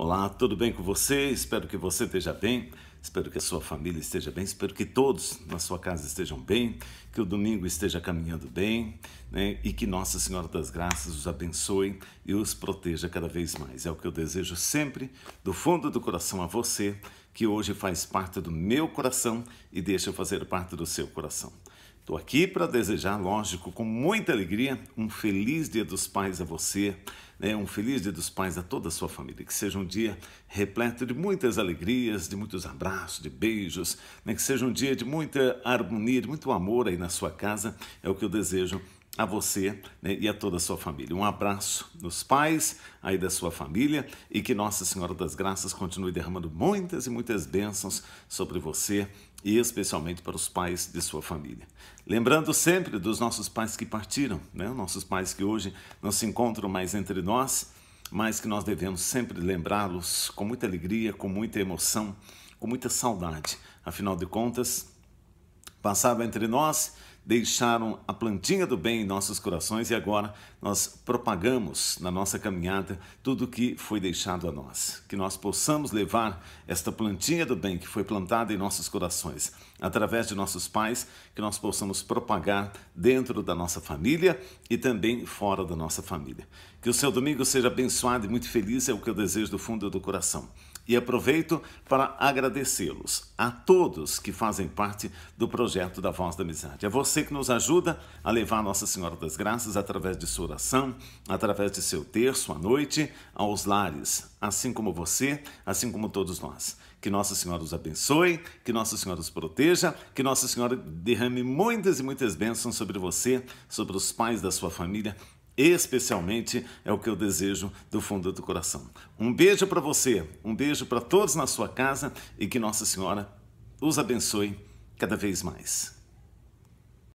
Olá, tudo bem com você? Espero que você esteja bem, espero que a sua família esteja bem, espero que todos na sua casa estejam bem, que o domingo esteja caminhando bem né? e que Nossa Senhora das Graças os abençoe e os proteja cada vez mais. É o que eu desejo sempre, do fundo do coração a você, que hoje faz parte do meu coração e deixa eu fazer parte do seu coração. Estou aqui para desejar, lógico, com muita alegria, um feliz Dia dos Pais a você, né? um feliz Dia dos Pais a toda a sua família. Que seja um dia repleto de muitas alegrias, de muitos abraços, de beijos, né? que seja um dia de muita harmonia, de muito amor aí na sua casa. É o que eu desejo a você né, e a toda a sua família. Um abraço nos pais aí da sua família e que Nossa Senhora das Graças continue derramando muitas e muitas bênçãos sobre você e especialmente para os pais de sua família. Lembrando sempre dos nossos pais que partiram, né, nossos pais que hoje não se encontram mais entre nós, mas que nós devemos sempre lembrá-los com muita alegria, com muita emoção, com muita saudade. Afinal de contas, passava entre nós, deixaram a plantinha do bem em nossos corações e agora nós propagamos na nossa caminhada tudo o que foi deixado a nós. Que nós possamos levar esta plantinha do bem que foi plantada em nossos corações através de nossos pais, que nós possamos propagar dentro da nossa família e também fora da nossa família. Que o seu domingo seja abençoado e muito feliz, é o que eu desejo do fundo do coração e aproveito para agradecê-los a todos que fazem parte do projeto da Voz da Amizade. É você que nos ajuda a levar Nossa Senhora das Graças através de sua oração, através de seu terço à noite aos lares, assim como você, assim como todos nós. Que Nossa Senhora os abençoe, que Nossa Senhora os proteja, que Nossa Senhora derrame muitas e muitas bênçãos sobre você, sobre os pais da sua família especialmente é o que eu desejo do fundo do coração. Um beijo para você, um beijo para todos na sua casa e que Nossa Senhora os abençoe cada vez mais.